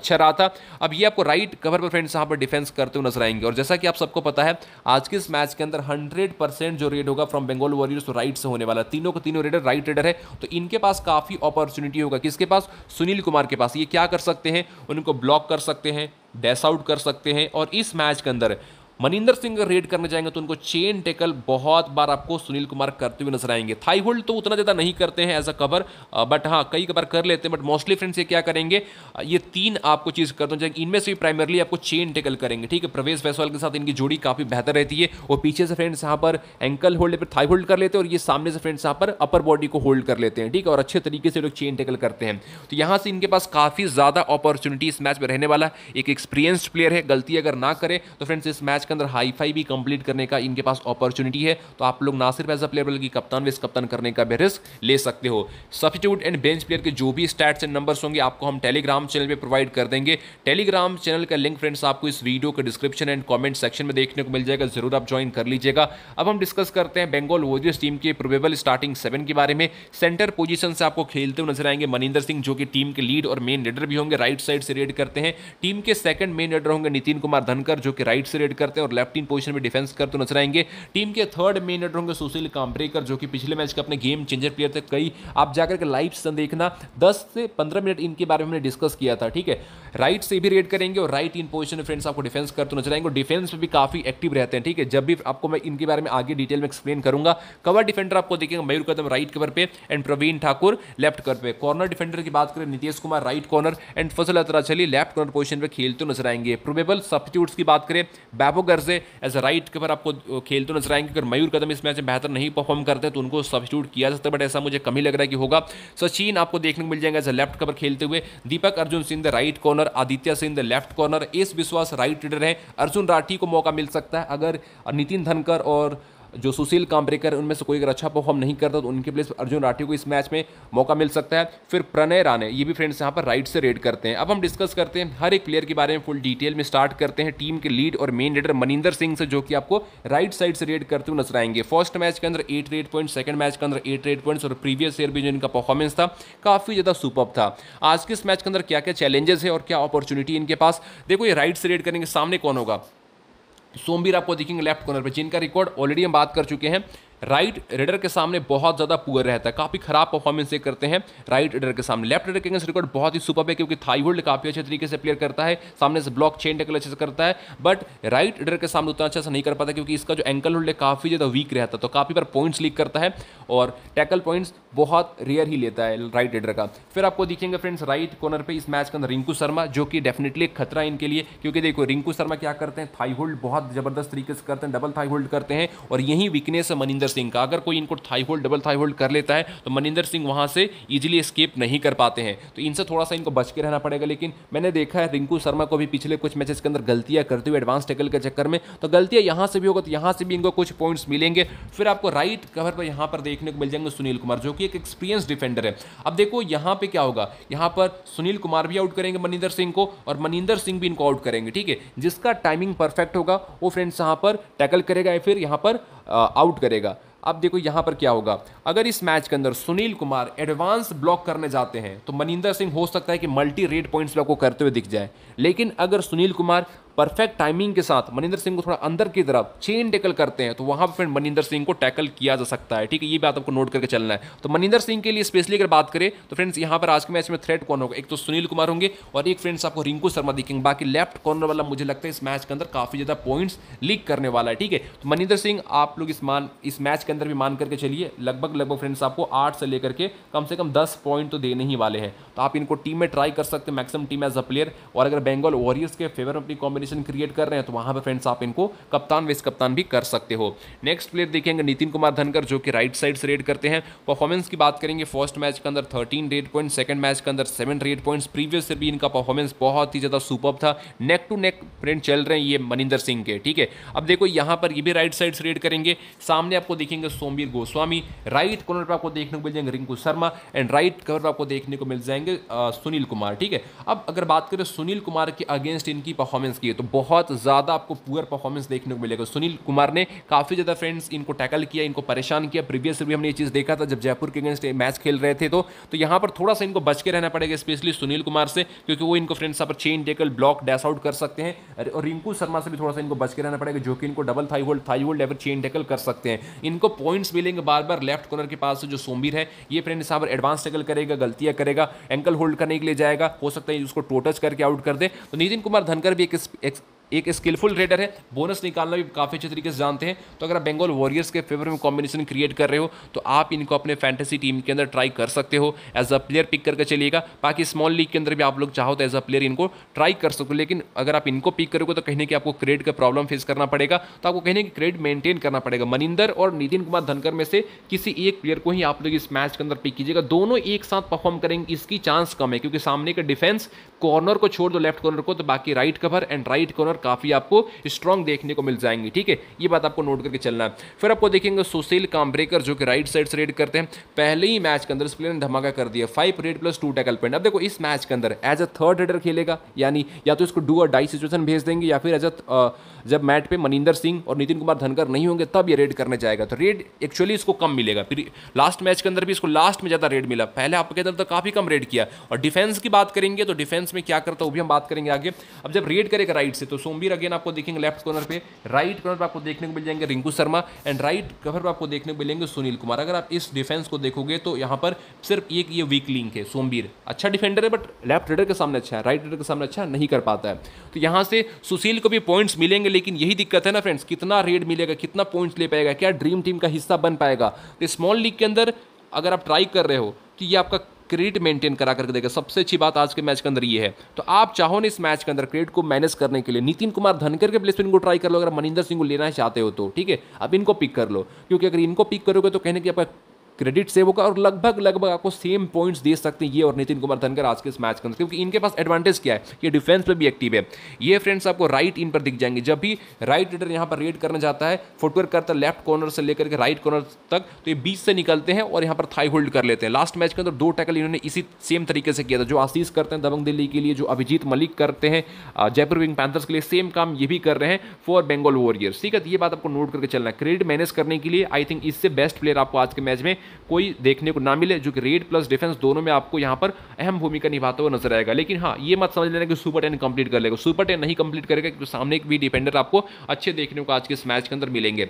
अच्छा रहा था अब ये आपको राइट कवर पर फ्रेंड्स यहाँ पर डिफेंस करते हुए नजर आएंगे और जैसा कि आप सबको पता है आज के इस मैच के अंदर हंड्रेड परसेंट जो रेड होगा फ्रॉम बंगाल वॉरियर्स राइट से होने वाला तीनों को तीनों रेडर राइट रेडर है तो इनके पास काफ़ी अपॉर्चुनिटी होगा किसके पास सुनील कुमार के पास ये क्या क्या कर सकते हैं उनको ब्लॉक कर सकते हैं डैस आउट कर सकते हैं और इस मैच के अंदर मनिंदर सिंह रेड करने जाएंगे तो उनको चेन टेकल बहुत बार आपको सुनील कुमार करते हुए नजर आएंगे थाई होल्ड तो उतना ज़्यादा नहीं करते हैं एज अ कवर बट हाँ कई कबार कर लेते हैं बट मोस्टली फ्रेंड्स ये क्या करेंगे ये तीन आपको चीज़ करते हैं इनमें से प्राइमरली आपको चेन टेकल करेंगे ठीक है प्रवेश वैसवाल के साथ इनकी जोड़ी काफ़ी बेहतर रहती है और पीछे से फ्रेंड्स यहाँ पर एंकल होल्ड पर थाई होल्ड कर लेते हैं और ये सामने से फ्रेंड्स यहाँ पर अपर बॉडी को होल्ड कर लेते हैं ठीक है और अच्छे तरीके से लोग चेन टेकल करते हैं तो यहाँ से इनके पास काफ़ी ज़्यादा अपॉर्चुनिटी इस मैच में रहने वाला एक एक्सपीरियंस प्लेयर है गलती अगर ना करे तो फ्रेंड्स इस मैच के अंदर हाई फाई भी कंप्लीट करने का इनके पास अपॉर्चुनिटी है तो आप लोग ना सिर्फ एज अ प्लेयर बल्कि कप्तान वेस कप्तान करने का भी रिस्क ले सकते हो सफिट्यूट एंड बेंच प्लेयर के जो भी स्टैट्स एंड नंबर्स होंगे आपको हम टेलीग्राम चैनल पर प्रोवाइड कर देंगे टेलीग्राम चैनल का लिंक फ्रेंड्स आपको इस वीडियो के डिस्क्रिप्शन एंड कॉमेंट सेक्शन में देखने को मिल जाएगा जरूर आप ज्वाइन कर लीजिएगा अब हम डिस्कस करते हैं बेंगोल वोरियर्स टीम के प्रोबेबल स्टार्टिंग सेवन के बारे में सेंटर पोजीशन से आपको खेलते हुए नजर आएंगे मनिंदर सिंह जो कि टीम के लीड और मेन लीडर भी होंगे राइट साइड से रेड करते हैं टीम के सेकंड मेन लीडर होंगे नितिन कुमार धनकर जो कि राइट से रेड करते हैं और लेफ्ट इन पोजीशन में डिफेंस करते तो नजर आएंगे टीम के थर्ड मेन रेडर होंगे सुशील काम्ब्रेकर जो कि पिछले मैच के अपने गेम चेंजर प्लेयर थे कई आप जाकर के लाइव सन देखना दस से पंद्रह मिनट इनके बारे में हमने डिस्कस किया था ठीक है राइट से भी रेड करेंगे और राइट इन पोजिशन में फ्रेंड्स आपको डिफेंस करते तो नजर आएंगे डिफेंस में भी काफी एक्टिव रहते हैं ठीक है जब भी आपको मैं इनके बारे में आगे डिटेल में एक्सप्लेन करूंगा कवर डिफेंडर आपको देखेंगे मयूर कदम राइट कवर पे and Praveen Thakur left cover पे कॉर्नर डिफेंडर की बात करें Nitish Kumar right corner and Fazel अतरा चली लेफ्ट कॉर्नर पोजिशन पर खेलते नजर आएंगे प्रोबेबल सब्सिट्यूट्स की बात करें बैबो वो गर्ज है एज अ राइट पर आपको खेल तो नजर आएंगे अगर मयूर कदम इस मैच में बेहतर नहीं परफॉर्म करते तो उनको सब्सिट्यूट किया जाता है बट ऐसा मुझे कम ही लग रहा है कि होगा सचिन आपको देखने को मिल जाएगा एज अ लेफ्ट कवर खेलते हुए Deepak Arjun Singh the right corner Aditya Singh the left corner S Vishwas right raider है अर्जुन राठी को मौका मिल सकता है अगर नितिन धनकर और जो सुशील काम्बरेकर उनमें से कोई अगर अच्छा परफॉर्म नहीं करता तो उनके प्लेस अर्जुन राठी को इस मैच में मौका मिल सकता है फिर प्रणय राणे ये भी फ्रेंड्स यहाँ पर राइट से रेड करते हैं अब हम डिस्कस करते हैं हर एक प्लेयर के बारे में फुल डिटेल में स्टार्ट करते हैं टीम के लीड और मेन रेडर मनिंदर सिंह से जो कि आपको राइट साइड से रेड करते हुए नजर आएंगे फर्स्ट मैच के अंदर eight raid point second match के अंदर एट रेड पॉइंट्स और प्रीवियस ईयर भी जो इनका परफॉर्मेंस था काफ़ी ज़्यादा सुपर था आज के इस मैच के अंदर क्या क्या चैलेंजेस है और क्या अपॉर्चुनिटी इनके पास देखो ये राइट से रेड करेंगे सामने कौन होगा सोमवीर आपको देखेंगे लेफ्ट कॉर्नर पर जिनका रिकॉर्ड ऑलरेडी हम बात कर चुके हैं राइट रेडर के सामने बहुत ज़्यादा पुअर रहता है काफ़ी खराब परफॉर्मेंस ये करते हैं राइट रेडर के सामने लेफ्ट रेडर के अगेंस्ट रिकॉर्ड बहुत ही सुपर है क्योंकि होल्ड काफ़ी अच्छे तरीके से प्लेयर करता है सामने से ब्लॉक चेन टेकल अच्छे से करता है बट राइट रेडर के सामने उतना अच्छा से नहीं कर पाता क्योंकि इसका जो एंकल होल्ड है काफ़ी ज़्यादा वीक रहता है तो काफ़ी बार पॉइंट्स लीक करता है और टैकल पॉइंट्स बहुत रेयर ही लेता है राइट रेडर का फिर आपको देखेंगे फ्रेंड्स राइट कॉर्नर पर इस मैच के अंदर रिंकू शर्मा जो कि डेफिनेटली एक खतरा इनके लिए क्योंकि देखो रिंकू शर्मा क्या करते हैं थाई होल्ड बहुत ज़बरदस्त तरीके से करते हैं डबल थाई होल्ड करते हैं और यही वीकनेस है मनिंदर सिंह का अगर कोई इनको thigh hold double thigh hold कर लेता है तो मनिंदर सिंह वहाँ से ईजिली एस्केप नहीं कर पाते हैं तो इनसे थोड़ा सा इनको बच के रहना पड़ेगा लेकिन मैंने देखा है रिंकू शर्मा को भी पिछले कुछ मैचेस के अंदर गलतियाँ करते हुए एडवांस टेकल के चक्कर में तो गलतियाँ यहाँ से भी होगा तो यहाँ से भी इनको कुछ पॉइंट्स मिलेंगे फिर आपको राइट कवर पर यहाँ पर देखने को मिल जाएंगे सुनील कुमार जो कि एक एक्सपीरियंस डिफेंडर है अब देखो यहाँ पर क्या होगा यहाँ पर सुनील कुमार भी आउट करेंगे मनिंदर सिंह को और मनिंदर सिंह भी इनको आउट करेंगे ठीक है जिसका टाइमिंग परफेक्ट होगा वो फ्रेंड्स यहाँ पर टैकल करेगा या फिर यहाँ पर आउट करेगा अब देखो यहाँ पर क्या होगा अगर इस मैच के अंदर सुनील कुमार एडवांस ब्लॉक करने जाते हैं तो मनिंदर सिंह हो सकता है कि मल्टी रेड पॉइंट्स ब्लॉक को करते हुए दिख जाए लेकिन अगर सुनील कुमार परफेक्ट टाइमिंग के साथ मनिंदर सिंह को थोड़ा अंदर की तरफ चेन टेकल करते हैं तो वहां पर फिर मनिंदर सिंह को टैकल किया जा सकता है ठीक है ये बात आपको नोट करके चलना है तो मनिंदर सिंह के लिए स्पेशली अगर बात करें तो फ्रेंड्स यहां पर आज के मैच में थ्रेड कौन होगा एक तो सुनील कुमार होंगे और एक फ्रेंड्स आपको रिंकू शर्मा दिखेंगे बाकी लेफ्ट कॉर्नर वाला मुझे लगता है इस मैच के अंदर काफ़ी ज़्यादा पॉइंट्स लीक करने वाला है ठीक है तो मनिंदर सिंह आप लोग इस मान इस मैच के अंदर भी मान करके चलिए लगभग लगभग फ्रेंड्स आपको आठ से लेकर के कम से कम दस पॉइंट तो देने ही वाले हैं तो आप इनको टीम में ट्राई कर सकते हैं maximum team as a player और अगर बंगाल वॉरियर्स के फेवर में अपनी कॉम्बिनेशन कॉम्बिनेशन क्रिएट कर रहे हैं तो वहां पर फ्रेंड्स आप इनको कप्तान वेस कप्तान भी कर सकते हो नेक्स्ट प्लेयर देखेंगे नितिन कुमार धनकर जो कि राइट साइड से रेड करते हैं परफॉर्मेंस की बात करेंगे फर्स्ट मैच के अंदर thirteen raid point second match के अंदर सेवन रेड पॉइंट प्रीवियस से भी इनका परफॉर्मेंस बहुत ही ज़्यादा सुपर था नेक टू नेक फ्रेंड चल रहे हैं ये मनिंदर सिंह के ठीक है अब देखो यहां पर ये भी राइट साइड से रेड करेंगे सामने आपको देखेंगे सोमवीर गोस्वामी राइट कॉर्नर पर आपको देखने को मिल जाएंगे Rinku Sharma and right cover पर आपको देखने को मिल जाएंगे सुनील कुमार ठीक है अब अगर बात करें सुनील कुमार के अगेंस्ट इनकी परफॉर्मेंस की कीजिए तो बहुत ज़्यादा आपको पुअर परफॉर्मेंस देखने को मिलेगा सुनील कुमार ने काफ़ी ज़्यादा फ्रेंड्स इनको टैकल किया इनको परेशान किया प्रीवियस भी हमने ये चीज़ देखा था जब जयपुर के अगेंस्ट मैच खेल रहे थे तो, तो यहाँ पर थोड़ा सा इनको बच के रहना पड़ेगा स्पेशली सुनील कुमार से क्योंकि वो इनको फ्रेंड्स यहाँ पर chain tackle block dash out कर सकते हैं और रिंकू शर्मा से भी थोड़ा सा इनको बच के रहना पड़ेगा जो कि इनको double thigh hold thigh hold या चेन टेकल कर सकते हैं इनको पॉइंट्स मिलेंगे बार बार लेफ्ट कॉर्नर के पास से जो सोमीर है ये फ्रेंड साहब एडवांस टेकल करेगा गलतियाँ करेगा एंकल होल्ड करने के लिए जाएगा हो सकता है उसको टोटच करके आउट कर दे तो नितिन कुमार धनकर भी एक ex एक स्किलफुल ट्रेडर है बोनस निकालना भी काफ़ी अच्छे तरीके से जानते हैं तो अगर आप बंगाल वॉरियर्स के फेवर में कॉम्बिनेशन क्रिएट कर रहे हो तो आप इनको अपने फैंटेसी टीम के अंदर ट्राई कर सकते हो एज अ प्लेयर पिक करके चलिएगा बाकी स्मॉल लीग के अंदर भी आप लोग चाहो तो एज अ प्लेयर इनको ट्राई कर सको लेकिन अगर आप इनको पिक करोगे तो कहीं की आपको क्रेडिट का प्रॉब्लम फेस करना पड़ेगा तो आपको कहने की क्रेडिट मेंटेन करना पड़ेगा मनिंदर और नितिन कुमार धनकर में से किसी एक प्लेयर को ही आप लोग इस मैच के अंदर पिक कीजिएगा दोनों एक साथ परफॉर्म करेंगे इसकी चांस कम है क्योंकि सामने का डिफेंस कॉर्नर को छोड़ दो लेफ्ट कॉर्नर को तो बाकी right cover and right corner काफ़ी आपको स्ट्रॉन्ग देखने को मिल जाएंगी ठीक है ये बात आपको नोट करके चलना है फिर आपको देखेंगे सोसेल कामब्रेकर जो कि राइट साइड से रेड करते हैं पहले ही मैच के अंदर इस प्लेयर ने धमाका कर दिया five raid plus two tackle point अब देखो इस मैच के अंदर एज अ थर्ड रेडर खेलेगा यानी या तो इसको डू और डाई सिचुएशन भेज देंगे या फिर एज अ जब मैट पे मनिंदर सिंह और नितिन कुमार धनकर नहीं होंगे तब ये रेड करने जाएगा तो रेड एक्चुअली इसको कम मिलेगा फिर लास्ट मैच के अंदर भी इसको लास्ट में ज़्यादा रेड मिला पहले आपके अंदर तो काफ़ी कम रेड किया और डिफेंस की बात करेंगे तो डिफेंस में क्या करता वो भी हम बात करेंगे आगे अब जब रेड करेगा राइट से तो सो सोमबीर अगेन आपको देखेंगे लेफ्ट कॉर्नर पे राइट कॉर्नर पर आपको देखने को मिल जाएंगे Rinku Sharma and right cover पर आपको देखने को मिलेंगे सुनील कुमार अगर आप इस डिफेंस को देखोगे तो यहाँ पर सिर्फ एक ये वीक लिंक है सोमबीर अच्छा डिफेंडर है बट लेफ्ट रेडर के सामने अच्छा है राइट रेडर के सामने अच्छा नहीं कर पाता है तो यहाँ से सुशील को भी पॉइंट्स मिलेंगे लेकिन यही दिक्कत है ना फ्रेंड्स कितना रेड मिलेगा कितना पॉइंट्स ले पाएगा क्या ड्रीम टीम का हिस्सा बन पाएगा तो स्मॉल लीग के अंदर अगर आप ट्राई कर रहे हो तो ये आपका क्रेडिट मेंटेन करा करके देगा सबसे अच्छी बात आज के मैच के अंदर ये है तो आप चाहो ना इस मैच के अंदर क्रेडिट को मैनेज करने के लिए नितिन कुमार धनकर के प्लेसमेंट को ट्राई कर लो अगर मनिंदर सिंह को लेना चाहते हो तो ठीक है अब इनको पिक कर लो क्योंकि अगर इनको पिक करोगे तो कहने की आपका क्रेडिट सेव होगा और लगभग लगभग आपको सेम पॉइंट्स दे सकते हैं ये और नितिन कुमार धनकर आज के इस मैच के अंदर क्योंकि इनके पास एडवांटेज क्या है ये डिफेंस पर भी एक्टिव है ये फ्रेंड्स आपको राइट इन पर दिख जाएंगे जब भी राइट रेडर यहाँ पर रेड करना जाता है फुटवेयर करता है लेफ्ट कॉर्नर से लेकर के राइट कॉर्नर तक तो ये बीच से निकलते हैं और यहाँ पर थाई होल्ड कर लेते हैं लास्ट मैच के अंदर दो टैकल इन्होंने इसी सेम तरीके से किया था जो आशीष करते हैं दबंग दिल्ली के लिए जो अभिजीत मलिक करते हैं जयपुर विंग पैंथर्स के लिए सेम काम ये भी कर रहे हैं फॉर बेंगोल वॉरियर्स ठीक है तो ये बात आपको नोट करके चलना है क्रेडिट मैनेज करने के लिए आई थिंक इससे बेस्ट प्लेयर आपको आज के मैच में कोई देखने को ना मिले जो कि रेड प्लस डिफेंस दोनों में आपको यहाँ पर अहम भूमिका निभाता हुआ नजर आएगा लेकिन हाँ ये मत समझ लेना कि सुपर टेन कंप्लीट कर लेगा सुपर टेन नहीं कंप्लीट करेगा क्योंकि सामने एक भी डिफेंडर आपको अच्छे देखने को आज के इस मैच के अंदर मिलेंगे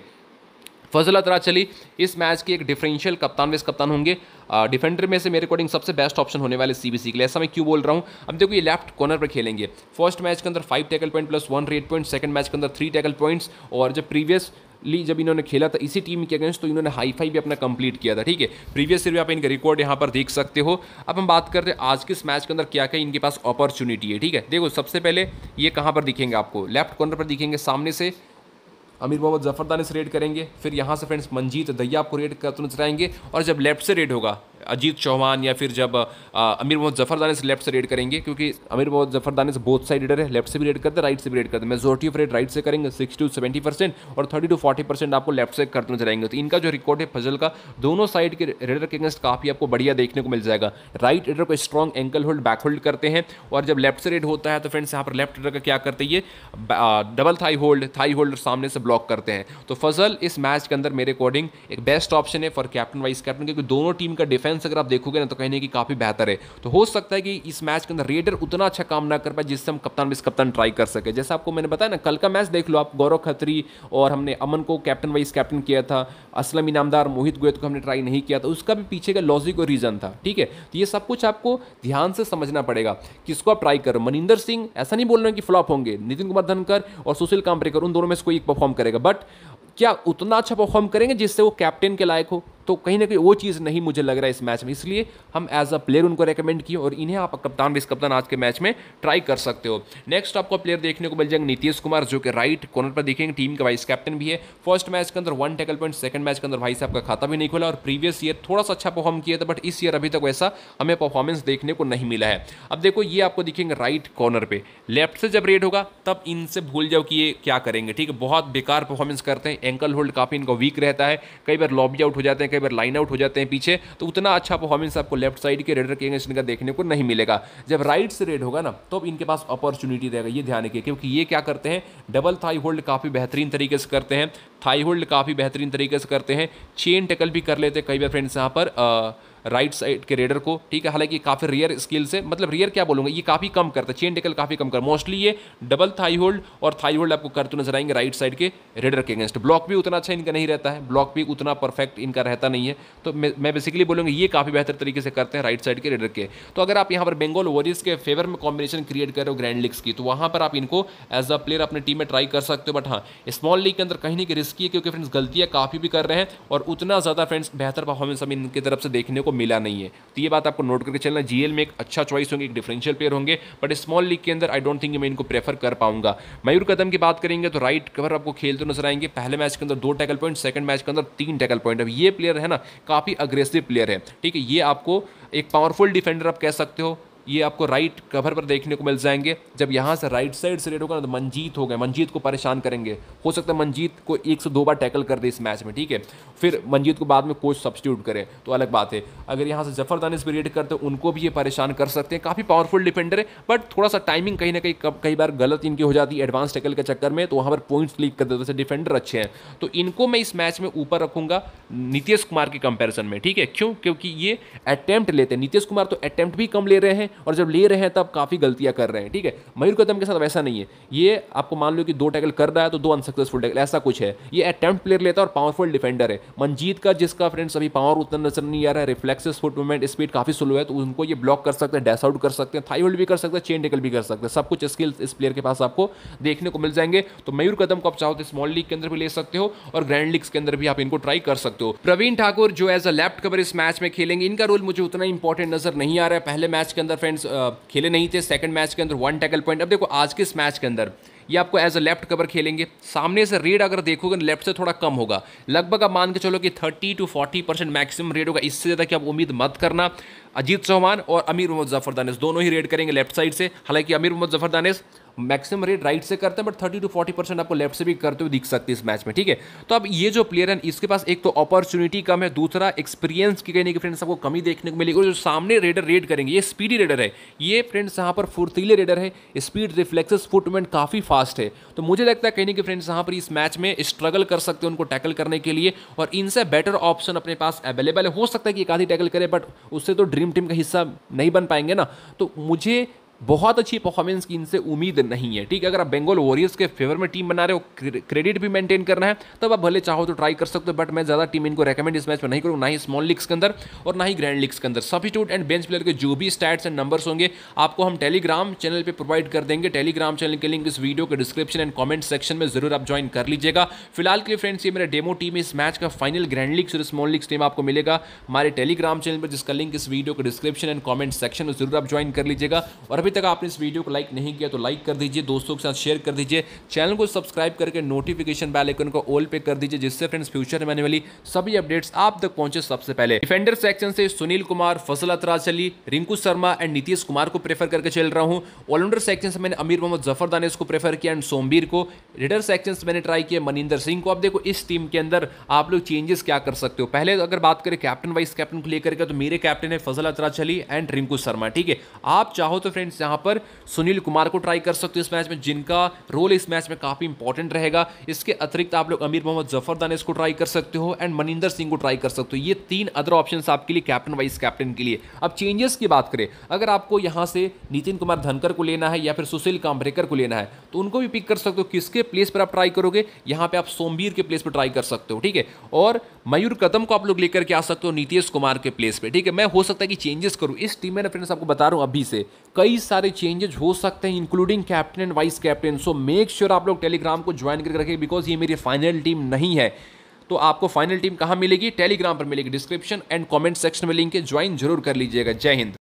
फजल अतरा चली इस मैच के एक डिफरेंशियल कप्तान वेस कप्तान होंगे डिफेंडर में से मेरे अकॉर्डिंग सबसे बेस्ट ऑप्शन होने वाले सीबीसी के लिए ऐसा मैं क्यों बोल रहा हूँ अब देखो ये लेफ्ट कॉर्नर पर खेलेंगे फर्स्ट मैच के अंदर five tackle point plus one raid point second match के अंदर थ्री टैकल पॉइंट्स और जब प्रीवियस ली जब इन्होंने खेला था इसी टीम के अगेंस्ट तो इन्होंने हाई फाई भी अपना कंप्लीट किया था ठीक है प्रीवियस ईयर भी आप इनका रिकॉर्ड यहाँ पर देख सकते हो अब हम बात करते हैं आज के इस मैच के अंदर क्या क्या इनके पास अपॉर्चुनिटी है ठीक है देखो सबसे पहले ये कहाँ पर दिखेंगे आपको लेफ्ट कॉर्नर पर दिखेंगे सामने से अमीर मोहम्मद जफरदानी से रेड करेंगे फिर यहाँ से फ्रेंड्स मंजीत दैया आपको रेड नजर आएंगे और जब लेफ्ट से रेड होगा अजीत चौहान या फिर जब अमीर मोहम्मद जफरदान से लेफ्ट से रेड करेंगे क्योंकि अमीर Mohammad Zafardanesh both side raider है लेफ्ट से भी रेड करते हैं राइट से भी रेड करते हैं मेजोरिटी ऑफ रेड राइट से करेंगे सिक्स टू सेवेंटी परसेंट और थर्टी टू फोर्टी परसेंट आपको लेफ्ट से करते नजर आएंगे तो इनका जो रिकॉर्ड है फजल का दोनों साइड के रेडर के अगेंस्ट काफ़ी आपको बढ़िया देखने को मिल जाएगा राइट रेडर को strong ankle hold back hold करते हैं और जब लेफ्ट से रेड होता है तो फ्रेंड्स यहाँ पर लेफ्ट रेडर का क्या करते हैं double thigh hold thigh hold सामने से ब्लॉक ब्लॉक करते हैं तो फजल इस मैच के अंदर मेरे अकॉर्डिंग एक बेस्ट ऑप्शन है फॉर कैप्टन वाइस कैप्टन क्योंकि दोनों टीम का डिफेंस अगर आप देखोगे ना तो कहने की काफ़ी बेहतर है तो हो सकता है कि इस मैच के अंदर रेडर उतना अच्छा काम ना कर पाए जिससे हम कप्तान वाइस कप्तान ट्राई कर सके जैसे आपको मैंने बताया ना कल का मैच देख लो आप गौरव खत्री और हमने अमन को कैप्टन वाइस कैप्टन किया था असलम इनामदार मोहित गोयत को हमने ट्राई नहीं किया था उसका भी पीछे का लॉजिक और रीज़न था ठीक है तो ये सब कुछ आपको ध्यान से समझना पड़ेगा किसको आप ट्राई करो मनिंदर सिंह ऐसा नहीं बोल रहे हैं कि फ्लॉप होंगे नितिन कुमार धनकर और सुशील काम्बरेकर उन दोनों में से कोई एक परफॉर्म करेगा बट क्या उतना अच्छा परफॉर्म करेंगे जिससे वो कैप्टन के लायक हो तो कहीं ना कहीं वो चीज़ नहीं मुझे लग रहा है इस मैच में इसलिए हम एज अ प्लेयर उनको रेकमेंड किए और इन्हें आप कप्तान विस कप्तान आज के मैच में ट्राई कर सकते हो नेक्स्ट आपको प्लेयर देखने को मिल जाएंगे नीतीश कुमार जो कि राइट कॉर्नर पर देखेंगे टीम के वाइस कैप्टन भी है फर्स्ट मैच के अंदर one tackle point second match के अंदर भाई साहब का खाता भी नहीं खुला और प्रीवियस ईयर थोड़ा सा अच्छा परफॉर्म किया था बट इस ईयर अभी तक वैसा हमें परफॉर्मेंस देखने को नहीं मिला है अब देखो ये आपको देखेंगे राइट कॉर्नर पर लेफ्ट से जब रेड होगा तब इनसे भूल जाओ कि ये क्या करेंगे ठीक है बहुत बेकार परफॉर्मेंस करते हैं एंकल होल्ड काफ़ी इनका वीक रहता है कई बार लॉबी आउट हो जाते हैं हैं कई बार लाइन आउट हो जाते हैं पीछे तो उतना अच्छा परफॉर्मेंस आपको लेफ्ट साइड के रेडर के अगेंस्ट इनका देखने को नहीं मिलेगा जब राइट से रेड होगा ना तो अब इनके पास अपॉर्चुनिटी रहेगा ये ध्यान रखिए क्योंकि ये क्या करते हैं डबल थाई होल्ड काफ़ी बेहतरीन तरीके से करते हैं थाई होल्ड काफ़ी बेहतरीन तरीके से करते हैं चेन टेकल भी कर लेते हैं कई बार फ्रेंड्स यहाँ पर राइट साइड के रेडर को ठीक है हालांकि काफ़ी रेयर स्किल से मतलब रेयर क्या बोलूंगा ये काफ़ी कम करता है चेन टेकल काफ़ी कम कर मोस्टली ये डबल थाई होल्ड और थाई होल्ड आपको करते नजर आएंगे राइट साइड के रेडर के अगेंस्ट ब्लॉक भी उतना अच्छा इनका नहीं रहता है ब्लॉक भी उतना परफेक्ट इनका रहता नहीं है तो मैं बेसिकली बोलूंगा ये काफ़ी बेहतर तरीके से करते हैं राइट साइड के रेडर के तो अगर आप यहाँ पर बेंगोल वॉरियर्स के फेवर में कॉम्बिनेशन क्रिएट कर रहे हो ग्रैंड लीग्स की तो वहां पर आप इनको एज अ प्लेयर अपनी टीम में ट्राई कर सकते हो बट हाँ स्मॉल लीग के अंदर कहीं नहीं कि रिस्की है क्योंकि फ्रेंड्स गलतियां काफ़ी भी कर रहे हैं और उतना ज़्यादा फ्रेंड्स बेहतर परफॉर्मेंस हम इनकी तरफ से देखने को आपको मिला नहीं है तो ये बात आपको नोट करके चलना जी में एक अच्छा चॉइस होंगे एक डिफरेंशियल प्लेयर होंगे बट स्मॉल लीग के अंदर आई डोंट थिंक मैं इनको प्रेफर कर पाऊंगा मयूर कदम की बात करेंगे तो राइट कवर आपको खेलते तो नजर आएंगे पहले मैच के अंदर दो टैकल पॉइंट सेकंड मैच के अंदर तीन टैकल पॉइंट अब ये प्लेयर है ना काफ़ी अग्रेसिव प्लेयर है ठीक है ये आपको एक पावरफुल डिफेंडर आप कह सकते हो ये आपको राइट कवर पर देखने को मिल जाएंगे जब यहाँ से राइट साइड से रेड होगा ना तो मनजीत हो गए मनजीत को परेशान करेंगे हो सकता है मनजीत को एक से दो बार टैकल कर दे इस मैच में ठीक है फिर मनजीत को बाद में कोच सब्सटीट्यूट करे तो अलग बात है अगर यहाँ से दानिस भी रेड करते उनको भी ये परेशान कर सकते हैं काफ़ी पावरफुल डिफेंडर है बट थोड़ा सा टाइमिंग कहीं ना कहीं कई बार गलत इनकी हो जाती है एडवांस टैकल के चक्कर में तो वहाँ पर पॉइंट्स लीक कर देते डिफेंडर अच्छे हैं तो इनको मैं इस मैच में ऊपर रखूंगा नीतीश कुमार के कंपैरिजन में ठीक है क्यों क्योंकि ये अटैम्प्ट लेते हैं नीतीश कुमार तो अटैम्प्ट भी कम ले रहे हैं और जब ले रहे हैं तब काफ़ी गलतियाँ कर रहे हैं ठीक है मयूर कदम के साथ वैसा नहीं है ये आपको मान लो कि दो टैकल कर रहा है तो दो अनसक्सेसफुल टैकल ऐसा कुछ है ये अटैम्प्ट प्लेयर लेता है और पावरफुल डिफेंडर है मनजीत का जिसका फ्रेंड्स अभी पावर उतना नजर नहीं आ रहा है रिफ्लेक्सेस फुट मूवमेंट स्पीड काफ़ी स्लो है तो उनको ये ब्लॉक कर सकते हैं डैश आउट कर सकते हैं थाई होल्ड भी कर सकते हैं चेन टेकल भी कर सकते हैं सब कुछ स्किल्स इस प्लेयर के पास आपको देखने को मिल जाएंगे तो मयूर कदम को आप चाहो तो स्मॉल लीग के अंदर भी ले सकते हो और ग्रैंड लीग्स के अंदर भी आप इनको ट्राई कर सकते हो प्रवीण ठाकुर जो एज अ लेफ्ट कवर इस मैच में खेलेंगे इनका रोल मुझे उतना इंपॉर्टेंट नजर नहीं आ रहा है पहले मैच के अंदर फ्रेंड्स uh, खेले नहीं थे सेकंड मैच के अंदर वन टैकल पॉइंट अब देखो आज के इस मैच के अंदर ये आपको एज अ लेफ्ट कवर खेलेंगे सामने से रेड अगर देखोगे लेफ्ट से थोड़ा कम होगा लगभग आप मान के चलो कि 30 टू 40 परसेंट मैक्सिमम रेड होगा इससे ज़्यादा कि आप उम्मीद मत करना अजीत चौहान और अमीर मोहम्मद जफर दानिस दोनों ही रेड करेंगे लेफ्ट साइड से हालांकि Amir Mohammad Zafardanesh maximum raid right से करते हैं but thirty to forty percent आपको लेफ्ट से भी करते हुए दिख सकते हैं इस मैच में ठीक है तो अब ये जो प्लेयर है इसके पास एक तो अपॉर्चुनिटी कम है दूसरा एक्सपीरियंस की कहने की फ्रेंड्स आपको कमी देखने को मिलेगी और जो सामने रेडर रेड करेंगे ये स्पीडी रेडर है ये फ्रेंड्स यहाँ पर फुर्तीले रेडर है स्पीड रिफ्लेक्सेस फुटमेंट काफ़ी फास्ट है तो मुझे लगता है कहने की फ्रेंड्स यहाँ पर इस मैच में स्ट्रगल कर सकते हैं उनको टैकल करने के लिए और इनसे बेटर ऑप्शन अपने पास अवेलेबल है हो सकता है कि एक आधी टैकल करे बट उससे तो ड्रीम टीम का हिस्सा नहीं बन पाएंगे ना तो मुझे बहुत अच्छी परफॉर्मेंस की इनसे उम्मीद नहीं है ठीक है अगर आप बेंगोल वॉरियर्स के फेवर में टीम बना रहे हो क्रेडिट भी मेंटेन करना है तब आप भले चाहो तो ट्राई कर सकते हो बट मैं ज़्यादा टीम इनको रेकमेंड इस मैच में नहीं करूँ ना ही स्मॉल लीग्स के अंदर और ना ही ग्रैंड लीग्स के अंदर सब्सिट्यूट एंड बेंच प्लेयर के जो भी स्टैट्स एंड नंबर्स होंगे आपको हम टेलीग्राम चैनल पर प्रोवाइड कर देंगे टेलीग्राम चैनल के लिंक इस वीडियो के डिस्क्रिप्शन एंड कॉमेंट सेक्शन में जरूर आप ज्वाइन कर लीजिएगा फिलहाल के फ्रेंड्स ये मेरा डेमो टीम इस मैच का फाइनल ग्रैंड लीग्स और स्मॉल लीग्स टीम आपको मिलेगा हमारे टेलीग्राम चैनल पर जिसका लिंक इस वीडियो के डिस्क्रिप्शन एंड कॉमेंट सेक्शन में जरूर आप ज्वाइन कर लीजिएगा और अभी अभी तक आपने इस वीडियो को लाइक नहीं किया तो लाइक कर दीजिए दोस्तों के साथ शेयर कर दीजिए चैनल को सब्सक्राइब करके नोटिफिकेशन बेल आइकन को ऑल पे कर दीजिए जिससे फ्रेंड्स फ्यूचर में आने वाली सभी अपडेट्स आप तक पहुंचे सबसे पहले डिफेंडर सेक्शन से Sunil Kumar Fazel अतराज Rinku Sharma and Nitish Kumar को प्रेफर करके चल रहा हूँ ऑलराउंडर सेक्शन से मैंने अमीर मोहम्मद जफर दानिश को प्रेफर किया एंड सोमबीर को रिडर सेक्शन से मैंने ट्राई किया मनिंदर सिंह को आप देखो इस टीम के अंदर आप लोग चेंजेस क्या कर सकते हो पहले अगर बात करें कैप्टन वाइस कैप्टन को लेकर तो मेरे कैप्टन है फसल अतराज अली एंड रिंकू शर्मा ठीक है आप चाहो तो फ्रेंड्स जहां पर सुनील कुमार को ट्राई कर सकते हो इस मैच में जिनका रोल इस मैच में काफ़ी इंपॉर्टेंट रहेगा इसके अतिरिक्त आप लोग अमीर मोहम्मद जफर जफरदान को ट्राई कर सकते हो एंड मनिंदर सिंह को ट्राई कर सकते हो ये तीन अदर ऑप्शन आपके लिए कैप्टन वाइस कैप्टन के लिए अब चेंजेस की बात करें अगर आपको यहाँ से नितिन कुमार धनकर को लेना है या फिर सुशील काम्ब्रेकर को लेना है तो उनको भी पिक कर सकते हो किसके प्लेस पर आप ट्राई करोगे यहाँ पर आप सोमवीर के प्लेस पर ट्राई कर सकते हो ठीक है और मयूर कदम को आप लोग लेकर के आ सकते हो नीतीश कुमार के प्लेस पे ठीक है मैं हो सकता है कि चेंजेस करूं इस टीम में ना फ्रेंड्स आपको बता रहा हूं अभी से कई सारे चेंजेज हो सकते हैं including captain and vice captain so make sure आप लोग टेलीग्राम को ज्वाइन करके रखें बिकॉज ये मेरी फाइनल टीम नहीं है तो आपको फाइनल टीम कहाँ मिलेगी टेलीग्राम पर मिलेगी डिस्क्रिप्शन एंड कमेंट सेक्शन में लिंक है ज्वाइन जरूर कर लीजिएगा जय हिंद